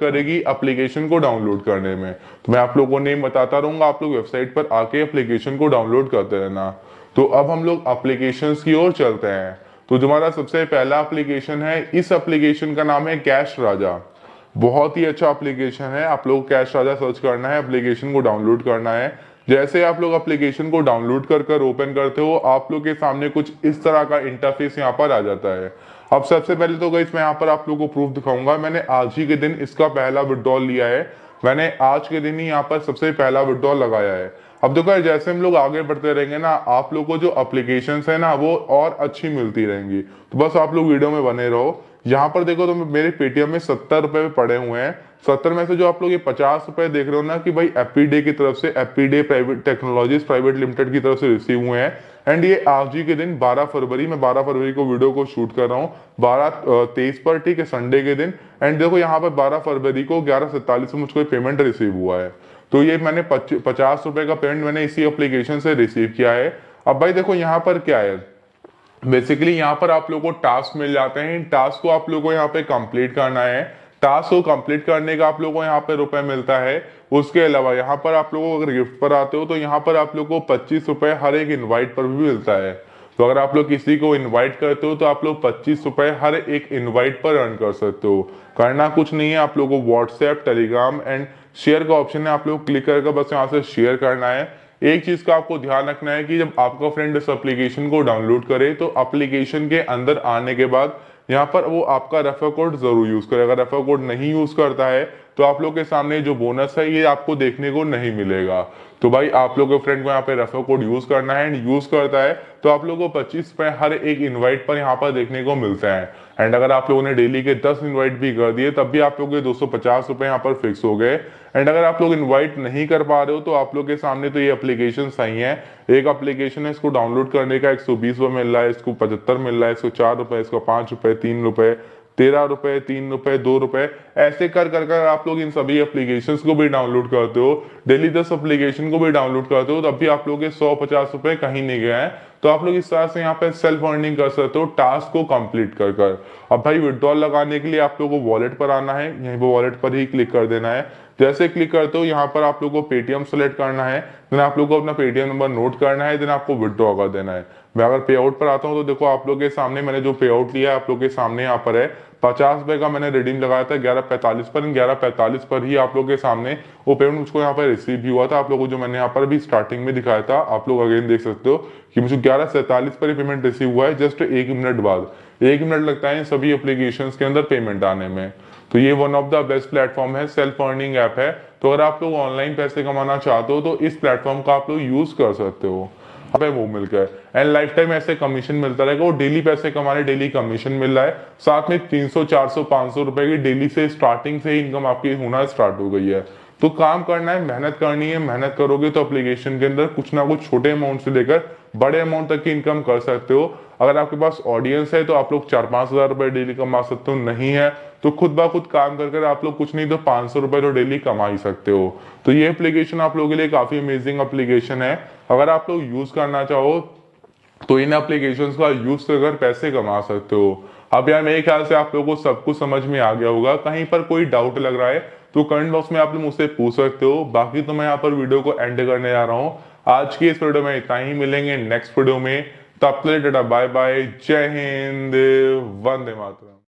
करेगी एप्लीकेशन को डाउनलोड करने में तो मैं आप लोगों को नेम बताता रहूंगा आप लोग वेबसाइट पर आके एप्लीकेशन को डाउनलोड करते रहना तो अब हम लोग एप्लीकेशन की ओर चलते हैं तो जो हमारा सबसे पहला एप्लीकेशन है इस एप्लीकेशन का नाम है कैश राजा बहुत ही अच्छा एप्लीकेशन है आप लोग कैश राजा सर्च करना है एप्लीकेशन को डाउनलोड करना है जैसे आप लोग एप्लीकेशन को डाउनलोड कर कर ओपन करते हो आप लोग के सामने कुछ इस तरह का इंटरफेस यहाँ पर आ जाता है अब सबसे पहले तो गई मैं यहाँ पर आप लोगों को प्रूफ दिखाऊंगा मैंने आज ही के दिन इसका पहला विड्रॉल लिया है मैंने आज के दिन ही यहाँ पर सबसे पहला विड्रॉल लगाया है अब देखो जैसे हम लोग आगे बढ़ते रहेंगे ना आप लोग को जो अप्लीकेशन है ना वो और अच्छी मिलती रहेंगी तो बस आप लोग वीडियो में बने रहो यहाँ पर देखो तो मेरे पेटीएम में सत्तर रुपए पड़े हुए हैं सत्तर में से जो आप लोग ये पचास रुपए देख रहे हो ना कि भाई एपी डे की तरफ से AP day private technologies private limited की तरफ से रिसीव हुए हैं एंड ये आज ही के दिन 12 फरवरी मैं 12 फरवरी को वीडियो को शूट कर रहा हूँ बारह तेईस पर ठीक है संडे के दिन एंड देखो यहाँ पर 12 फरवरी को ग्यारह सैतालीस में मुझको पेमेंट रिसीव हुआ है तो ये मैंने पचास रुपए का पेमेंट मैंने इसी एप्लीकेशन से रिसीव किया है अब भाई देखो यहाँ पर क्या है बेसिकली यहाँ पर आप लोगों को टास्क मिल जाते हैं टास्क को आप लोगों को यहाँ पे कंप्लीट करना है टास्क को कंप्लीट करने का आप लोगों को यहाँ पे रुपए मिलता है उसके अलावा यहाँ पर आप लोगों को अगर गिफ्ट पर आते हो तो यहाँ पर आप लोगों को पच्चीस रुपए हर एक इन्वाइट पर भी मिलता है तो अगर आप लोग किसी को इनवाइट करते हो तो आप लोग पच्चीस रुपए हर एक इनवाइट पर अर्न कर सकते हो करना कुछ नहीं है आप लोगों को व्हाट्सएप टेलीग्राम एंड शेयर का ऑप्शन है आप लोग क्लिक करके बस यहाँ से शेयर करना है एक चीज का आपको ध्यान रखना है कि जब आपका फ्रेंड इस एप्लीकेशन को डाउनलोड करे तो एप्लीकेशन के अंदर आने के बाद यहाँ पर वो आपका रेफर कोड जरूर यूज करे अगर रेफर कोड नहीं यूज करता है तो आप लोग के सामने जो बोनस है ये आपको देखने को नहीं मिलेगा तो भाई आप लोगों के फ्रेंड को यहाँ पे रेफर कोड यूज करना है एंड यूज करता है तो आप लोगों को पच्चीस रुपए हर एक इनवाइट पर यहाँ पर देखने को मिलता है एंड अगर आप लोगों ने डेली के 10 इनवाइट भी कर दिए तब भी आप लोगों के दो सौ पचास रुपए यहाँ पर फिक्स हो गए एंड अगर आप लोग इनवाइट नहीं कर पा रहे हो तो आप लोग के सामने तो ये अप्लीकेशन सही है एक अप्लीकेशन है इसको डाउनलोड करने का एक सौ बीस मिल रहा है इसको पचहत्तर मिल रहा है इसको चार रुपए इसको पांच रुपए तीन रुपए तेरह रुपए तीन रुपए दो रुपए ऐसे कर कर कर आप लोग इन सभी एप्लीकेशन को भी डाउनलोड करते हो डेली दस एप्लीकेशन को भी डाउनलोड करते हो तब भी आप लोग के सौ पचास रुपए कहीं नहीं गए हैं तो आप लोग इस तरह से यहाँ पे सेल्फ अर्निंग कर सकते हो टास्क को कंप्लीट कर कर अब भाई विड्रॉल लगाने के लिए आप लोगों को वॉलेट पर आना है यहीं पर वॉलेट पर ही क्लिक कर देना है जैसे क्लिक करते हो यहाँ पर आप लोग को पेटीएम सेलेक्ट करना है देन आप लोग को अपना पेटीएम नंबर नोट करना है देन आपको विड्रॉ कर देना है मैं अगर पे आउट पर आता हूँ तो देखो आप लोग के सामने मैंने जो पे आउट लिया है आप लोग के सामने यहाँ पर है पचास रुपए का मैंने रिडीम लगाया था ग्यारह पैंतालीस पर ग्यारह पैंतालीस पर ही आप लोग के सामने वो पेमेंट मुझको यहाँ पर रिसीव भी हुआ था आप लोगों को जो मैंने यहाँ पर भी स्टार्टिंग में दिखाया था आप लोग अगेन देख सकते हो कि मुझे ग्यारह सैंतालीस पर पेमेंट रिसीव हुआ है जस्ट एक मिनट बाद एक मिनट लगता है सभी एप्लीकेशन के अंदर पेमेंट आने में तो ये one of the best platform है सेल्फ अर्निंग ऐप है तो अगर आप लोग ऑनलाइन पैसे कमाना चाहते हो तो इस प्लेटफॉर्म का आप लोग यूज कर सकते हो है वो मिलकर एंड लाइफ टाइम ऐसे कमीशन मिलता रहेगा वो डेली पैसे कमाने डेली कमीशन मिल रहा है साथ में 300, 400, 500 रुपए की डेली से स्टार्टिंग से इनकम आपकी होना स्टार्ट हो गई है तो काम करना है मेहनत करनी है मेहनत करोगे तो अप्लीकेशन के अंदर कुछ ना कुछ छोटे अमाउंट से लेकर बड़े अमाउंट तक की इनकम कर सकते हो अगर आपके पास ऑडियंस है तो आप लोग चार पांच हज़ार रुपए डेली कमा सकते हो नहीं है तो खुद ब खुद काम कर कर आप लोग कुछ नहीं तो पांच सौ रुपए तो डेली कमा ही सकते हो तो ये एप्लीकेशन आप लोगों के लिए काफ़ी अमेजिंग एप्लीकेशन है अगर आप लोग यूज़ करना चाहो तो इन एप्लीकेशन का यूज़ कर पैसे कमा सकते हो अब यार मेरे ख्याल से आप लोगों को सब कुछ समझ में आ गया होगा कहीं पर कोई डाउट लग रहा है तो कमेंट बॉक्स में आप लोग मुझसे पूछ सकते हो बाकी तो मैं यहाँ पर वीडियो को एंड करने जा रहा हूँ आज की इस वीडियो में इतना ही मिलेंगे नेक्स्ट वीडियो में तब तक बाय बाय जय हिंद वंदे मातरम